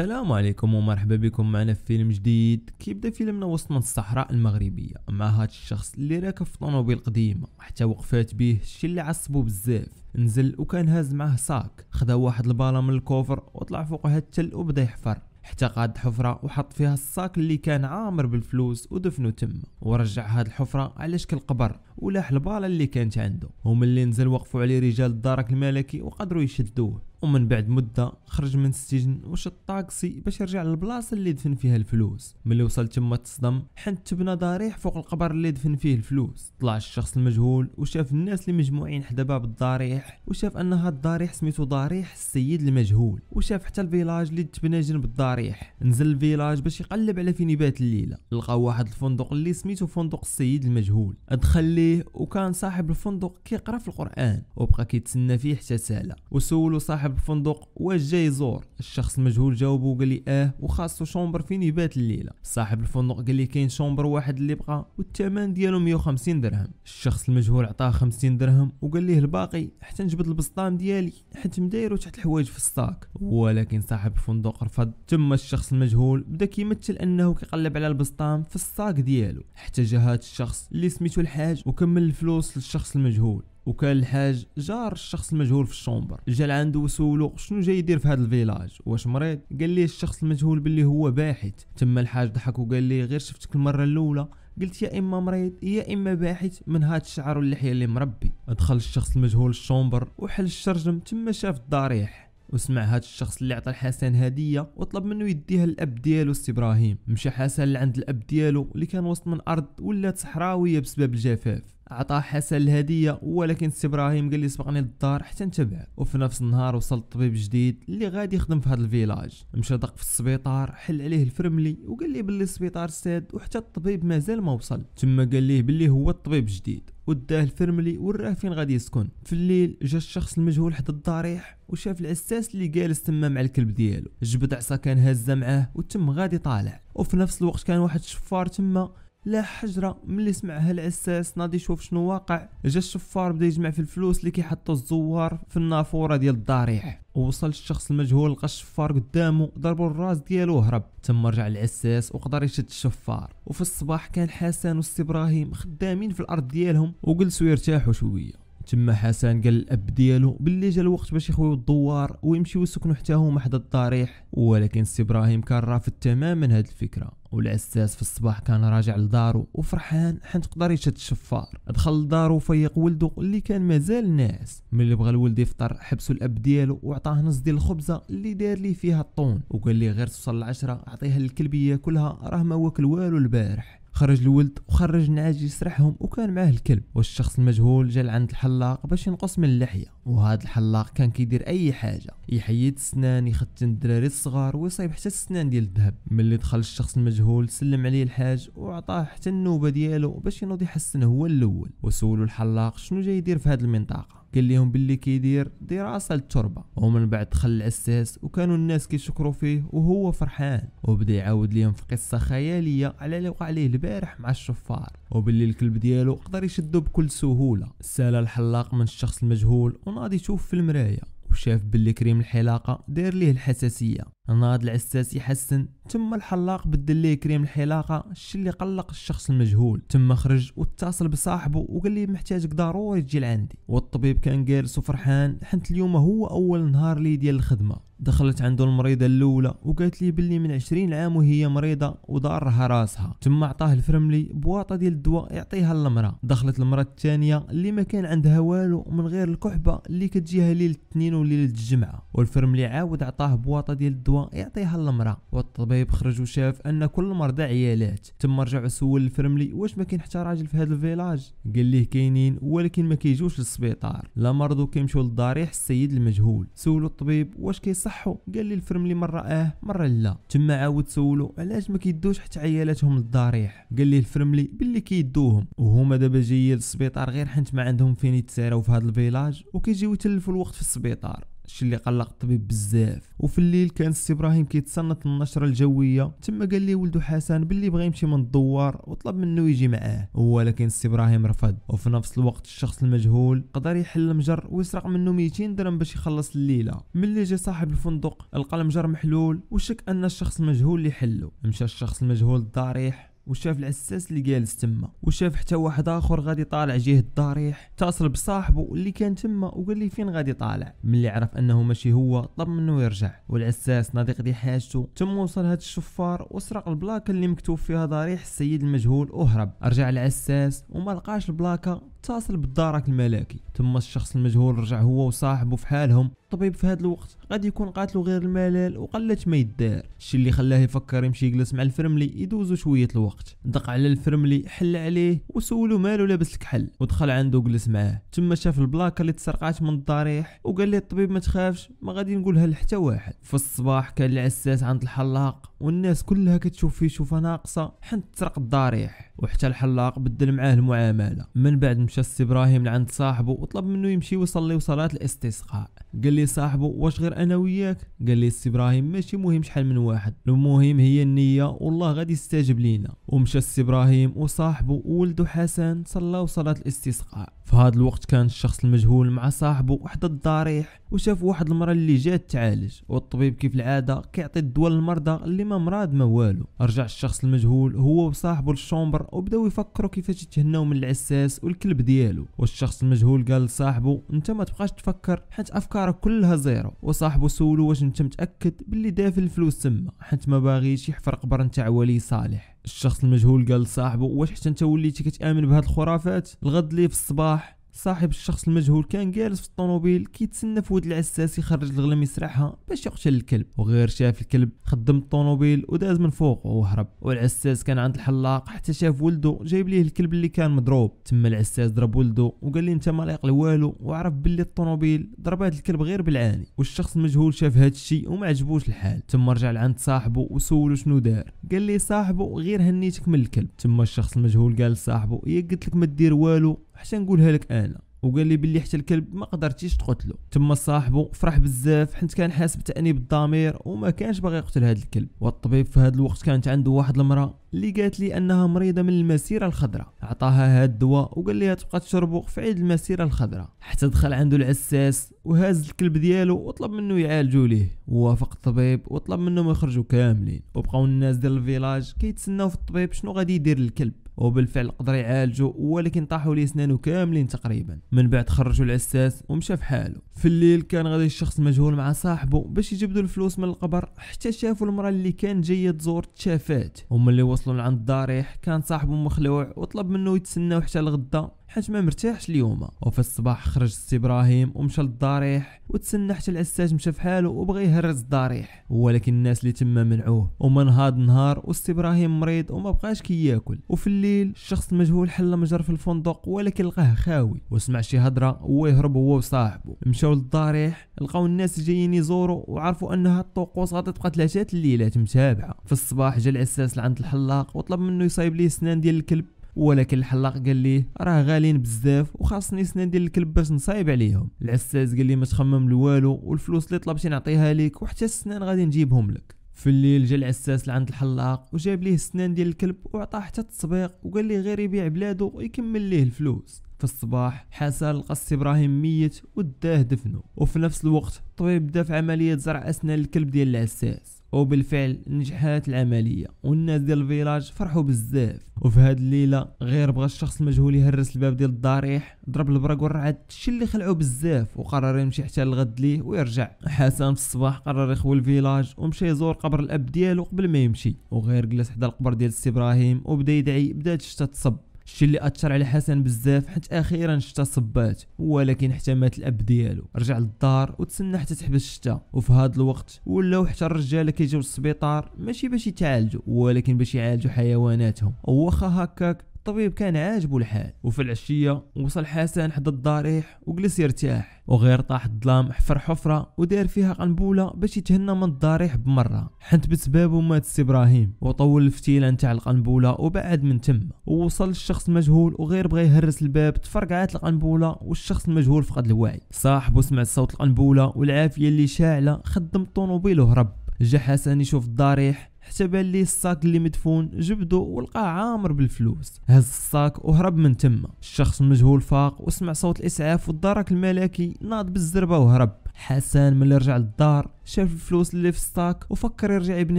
السلام عليكم ومرحبا بكم معنا في فيلم جديد كيبدا فيلمنا وسط من الصحراء المغربيه مع هاد الشخص اللي راكب في طنوبيل قديمه حتى وقفات بيه الشي اللي عصبو بزاف نزل وكان هاز معاه ساك خدا واحد الباله من الكوفر وطلع فوق هاد التل وبدا يحفر حتى قاد حفره وحط فيها الصاك اللي كان عامر بالفلوس ودفنو تما ورجع هاد الحفره على شكل قبر ولاح الباله اللي كانت عنده هم اللي نزل وقفوا عليه رجال الدرك الملكي وقدروا يشدوه ومن بعد مدة خرج من السجن وشد الطاكسي باش يرجع للبلاصة اللي دفن فيها الفلوس ملي وصل تما تصدم حنت تبنى ضريح فوق القبر اللي دفن فيه الفلوس طلع الشخص المجهول وشاف الناس اللي مجموعين حدا باب الضريح وشاف ان هاد الضريح سميتو ضريح السيد المجهول وشاف حتى الفيلاج اللي تبنى جنب الضريح نزل الفيلاج باش يقلب على فين يبات الليلة لقى واحد الفندق اللي سميتو فندق السيد المجهول ادخل ليه وكان صاحب الفندق كيقرا في القران وبقى كيتسنى فيه حتى سالا وسولو صاحب صاحب الفندق واش جاي يزور الشخص المجهول جاوبه وقال لي اه وخاصو شومبر فين يبات الليله صاحب الفندق قال لي كاين شومبر واحد اللي بقى والثمن ديالو 150 درهم الشخص المجهول عطاه 50 درهم وقال ليه الباقي حتى نجبد البسطام ديالي حيت مدايرو تحت الحوايج في الساك ولكن صاحب الفندق رفض تم الشخص المجهول بدا كيمثل انه كيقلب على البسطام في الساك ديالو حتى جهات هذا الشخص اللي سميتو الحاج وكمل الفلوس للشخص المجهول وكان الحاج جار الشخص المجهول في الشومبر جا لعندو وسولو شنو جاي يدير في هذا الفيلاج واش مريض قال ليه الشخص المجهول باللي هو باحث تما الحاج ضحك وقال ليه غير شفتك المره الاولى قلت يا اما مريض يا اما باحث من هاد الشعر واللحيه اللي مربي دخل الشخص المجهول الشومبر وحل الشرجم تما شاف الضريح وسمع هاد الشخص اللي عطى الحسن هديه وطلب منه يديها للاب ديالو سي ابراهيم مشى حسن لعند الاب ديالو اللي كان وسط من ارض ولات صحراويه بسبب الجفاف عطاه حسن الهديه ولكن سي ابراهيم قال لي سبقني للدار حتى نتبع وفي نفس النهار وصل الطبيب جديد اللي غادي يخدم في هذا الفيلاج مشى دق في السبيطار حل عليه الفرملي وقال لي باللي السبيطار ساد وحتى الطبيب مازال ما وصل تما قال ليه باللي هو الطبيب جديد وداه الفرملي وراه فين غادي يسكن في الليل جا الشخص المجهول حد الضريح وشاف العساس اللي جالس تما مع الكلب ديالو جبد عصا كان هازه معاه وتم غادي طالع وفي نفس الوقت كان واحد الشفار تما لا حجره ملي سمعها العساس ناضي يشوف شنو واقع جا الشفار بدا يجمع في الفلوس اللي كيحطو الزوار في النافوره ديال الضريح وصل الشخص المجهول لقى الشفار قدامه ضربو الراس ديالو وهرب تم رجع العساس وقدر يشد الشفار وفي الصباح كان حسن وسط ابراهيم خدامين في الارض ديالهم وجلسوا يرتاحوا شويه تما حسن قال الاب ديالو باللي جا الوقت باش يخويو الدوار ويمشيو يسكنوا حتى هما حدا الضريح ولكن سي ابراهيم كان رافض تماما هاد الفكره والعساس في الصباح كان راجع لدارو وفرحان حيت قدر يشد الشفار دخل لدارو فيق ولدو اللي كان مازال ناعس ملي بغى الولد يفطر حبسو الاب ديالو وعطاه نص ديال الخبزه اللي دار ليه فيها الطون وقال ليه غير توصل العشرة عطيها للكلب ياكلها راه ما واكل والو البارح خرج الولد وخرج نعاج يسرحهم وكان معاه الكلب والشخص المجهول جا عند الحلاق باش ينقص من اللحيه وهذا الحلاق كان كيدير اي حاجه يحيد السنان يختن الدراري الصغار ويصيب حتى السنان ديال الذهب ملي دخل الشخص المجهول سلم عليه الحاج وعطاه حتى النوبه ديالو باش ينوض يحسن هو الاول وسولو الحلاق شنو جاي يدير في هذه المنطقه قال لهم باللي كيدير دراسة للتربة ومن بعد دخل العساس وكانوا الناس كيشكروا فيه وهو فرحان وبدا يعاود ليهم في قصة خيالية على اللي وقع ليه البارح مع الشفار وباللي الكلب ديالو قدر يشدو بكل سهولة سال الحلاق من الشخص المجهول وناضي يشوف في المراية وشاف باللي كريم الحلاقة داير ليه الحساسية ناض العساس يحسن ثم الحلاق بدل ليه كريم الحلاقه الشي اللي قلق الشخص المجهول ثم خرج واتصل بصاحبه وقال لي محتاجك ضروري تجي لعندي والطبيب كان جالس وفرحان حنت اليوم هو اول نهار لي ديال الخدمه دخلت عنده المريضه الاولى وقالت لي بلي من عشرين عام وهي مريضه وضارها راسها ثم عطاه الفرملي بواطه ديال الدواء يعطيها للمراه دخلت المراه الثانيه اللي ما كان عندها والو من غير الكحبه اللي كتجيها ليله الاثنين وليله الجمعه والفرملي عاود عطاه بواطه ديال الدواء الدواء يعطيها للمراه والطبيب خرج وشاف ان كل المرضى عيالات تم رجع سول الفرملي واش ما كاين حتى راجل في هذا الفيلاج قال ليه كاينين ولكن ما كيجوش للسبيطار لا مرضو كيمشيو للضريح السيد المجهول سولو الطبيب واش كيصحو قال لي الفرملي مره اه مره لا تما عاود سولو علاش ما كيدوش حتى عيالاتهم للضريح قال لي الفرملي باللي كيدوهم وهما دابا جايين للسبيطار غير حنت ما عندهم فين يتساراو في هذا الفيلاج وكيجيو يتلفوا الوقت في السبيطار الشيء اللي قلق الطبيب بزاف وفي الليل كان السي ابراهيم كيتسنط النشره الجويه تما قال ليه ولدو حسن باللي بغى يمشي من الدوار وطلب منه يجي معاه ولكن السي ابراهيم رفض وفي نفس الوقت الشخص المجهول قدر يحل المجر ويسرق منه 200 درهم باش يخلص الليله ملي جا صاحب الفندق لقى المجر محلول وشك ان الشخص المجهول اللي حلو مشى الشخص المجهول الضريح وشاف العساس اللي جالس تما وشاف حتى واحد اخر غادي طالع جهه الضريح اتصل بصاحبه اللي كان تما وقال لي فين غادي طالع ملي عرف انه ماشي هو طلب منه يرجع والعساس ناضي دي حاجته تم وصل هاد الشفار وسرق البلاكه اللي مكتوب فيها ضريح السيد المجهول وهرب رجع العساس وما لقاش البلاكه اتصل بالدارك الملكي تم الشخص المجهول رجع هو وصاحبه في حالهم الطبيب في هذا الوقت غادي يكون قاتلو غير الملل وقلت ما يدار الشي اللي خلاه يفكر يمشي يجلس مع الفرملي يدوزو شويه الوقت دق على الفرملي حل عليه وسولو مالو لابس الكحل ودخل عنده وجلس معاه تما شاف البلاكه اللي تسرقات من الضريح وقال له الطبيب ما تخافش ما غادي نقولها لحتى واحد في الصباح كان العساس عند الحلاق والناس كلها كتشوف فيه شوفه ناقصه حنت سرق الضريح وحتى الحلاق بدل معاه المعامله من بعد مشى السي ابراهيم لعند صاحبه وطلب منه يمشي ويصلي صلاه الاستسقاء قال لي صاحبه واش غير انا وياك قال لي السي ابراهيم ماشي مهم شحال من واحد المهم هي النيه والله غادي يستجب لينا ومشى السي ابراهيم وصاحبه وولده حسن صلاو صلاه الاستسقاء في هذا الوقت كان الشخص المجهول مع صاحبه وحد الضريح وشاف واحد المرأة اللي جات تعالج والطبيب كيف العادة كيعطي الدواء للمرضى اللي ما مراد ما والو رجع الشخص المجهول هو وصاحبه للشومبر وبداو يفكروا كيفاش يتهناو من العساس والكلب ديالو والشخص المجهول قال لصاحبه انت ما تبقاش تفكر حيت افكارك كلها زيرو وصاحبه سولو واش انت متاكد باللي دافل الفلوس تما حيت ما باغيش يحفر قبر نتاع ولي صالح الشخص المجهول قال لصاحبه واش حتى انت وليتي كتامن بهاد الخرافات الغد ليه في الصباح صاحب الشخص المجهول كان جالس في الطوموبيل كيتسنى في ود العساس يخرج الغلام يسرحها باش يقتل الكلب وغير شاف الكلب خدم الطوموبيل وداز من فوق وهرب والعساس كان عند الحلاق حتى شاف ولده جايب ليه الكلب اللي كان مضروب تما العساس ضرب ولده وقال لي انت ما لايق والو وعرف باللي الطوموبيل ضربات الكلب غير بالعاني والشخص المجهول شاف هذا الشيء وما عجبوش الحال تما رجع لعند صاحبه وسولو شنو دار قال لي صاحبه غير هنيتك من الكلب تما الشخص المجهول قال لصاحبه يا قلت لك ما دير والو حتى نقولها لك انا وقال لي بلي حتى الكلب ما قدرتيش تقتلو تما صاحبو فرح بزاف حيت كان حاسب تاني الضمير وما كانش باغي يقتل هذا الكلب والطبيب في هذا الوقت كانت عنده واحد المراه اللي قالت لي انها مريضه من المسيره الخضراء عطاها هاد الدواء وقال لها تبقى تشربو في عيد المسيره الخضراء حتى دخل عنده العساس وهاز الكلب ديالو وطلب منه يعالجو ليه ووافق الطبيب وطلب منهم يخرجوا كاملين وبقاو الناس ديال الفيلاج كيتسناو في الطبيب شنو غادي يدير للكلب وبالفعل قدر يعالجو ولكن طاحوا ليه سنانو كاملين تقريبا من بعد خرجوا العساس ومشى في حاله في الليل كان غادي الشخص مجهول مع صاحبه باش يجبدوا الفلوس من القبر حتى شافوا المراه اللي كان جايه تزور تشافات هما اللي وصلوا لعند الضريح كان صاحبه مخلوع وطلب منه يتسناو حتى الغدا حيت ما مرتاحش اليوم وفي الصباح خرج السي ابراهيم ومشى للضريح وتسنى حتى العساج مشى فحالو وبغى يهرز الضريح ولكن الناس اللي تما منعوه ومن هذا النهار والسي ابراهيم مريض وما بقاش كياكل كي وفي الليل الشخص المجهول حل مجر في الفندق ولكن لقاه خاوي وسمع شي هضره ويهرب هو وصاحبه مشاو للضريح لقاو الناس جايين يزوروا وعرفوا انها الطقوس غادي تبقى ثلاثه الليلات متابعه في الصباح جا العساس لعند الحلاق وطلب منه يصايب ليه سنان ديال الكلب ولكن الحلاق قال ليه راه غاليين بزاف وخاصني سنان ديال الكلب باش نصايب عليهم العساس قال لي ما تخمم لوالو والفلوس اللي طلبتي نعطيها لك وحتى السنان غادي نجيبهم لك في الليل جا العساس لعند الحلاق وجاب ليه السنان ديال الكلب وعطاه حتى التصبيغ وقال ليه غير يبيع بلادو ويكمل ليه الفلوس في الصباح حسن لقى السي ابراهيم ميت وداه دفنو وفي نفس الوقت الطبيب بدا في عمليه زرع اسنان الكلب ديال العساس وبالفعل نجحت العمليه والناس ديال الفيلاج فرحوا بزاف وفي هاد الليله غير بغى الشخص المجهول يهرس الباب ديال الضريح ضرب البرق والرعد الشي اللي خلعو بزاف وقرر يمشي حتى الغد ليه ويرجع حسن في الصباح قرر يخوي الفيلاج ومشى يزور قبر الاب ديالو قبل ما يمشي وغير جلس حدا القبر ديال السي ابراهيم وبدا يدعي بدات الشتا تصب الشيء اللي اثر على حسن بزاف حيت اخيرا شتا صبات ولكن حتى مات الاب ديالو رجع للدار وتسنى حتى تحبس الشتا وفي هذا الوقت ولاو حتى الرجاله كيجيو للسبيطار ماشي باش يتعالجوا ولكن باش يعالجوا حيواناتهم واخا هكاك الطبيب كان عاجبه الحال وفي العشية وصل حسن حد الضريح وجلس يرتاح وغير طاح الظلام حفر حفرة ودار فيها قنبولة باش يتهنى من الضريح بمرة حنت بسبابه مات السي ابراهيم وطول الفتيلة نتاع القنبولة وبعد من تم ووصل الشخص مجهول وغير بغى يهرس الباب تفرقعات القنبولة والشخص المجهول فقد الوعي صاحبه سمع صوت القنبولة والعافية اللي شاعلة خدم الطونوبيل وهرب جا حسن يشوف الضريح حتى بان ليه الساك اللي مدفون جبدو ولقاه عامر بالفلوس هز الساك وهرب من تما الشخص المجهول فاق وسمع صوت الاسعاف والدرك الملكي ناض بالزربه وهرب حسن ملي رجع للدار شاف الفلوس اللي في الساك وفكر يرجع يبني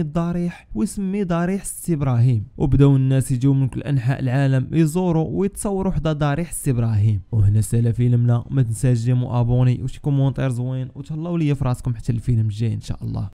الضريح ويسمي ضريح السي ابراهيم وبداو الناس يجيو من كل انحاء العالم يزوروا ويتصوروا حدا ضريح السي ابراهيم وهنا سالا فيلمنا ما تنساش جيم وابوني وشي كومونتير زوين وتهلاو ليا في راسكم حتى الفيلم الجاي ان شاء الله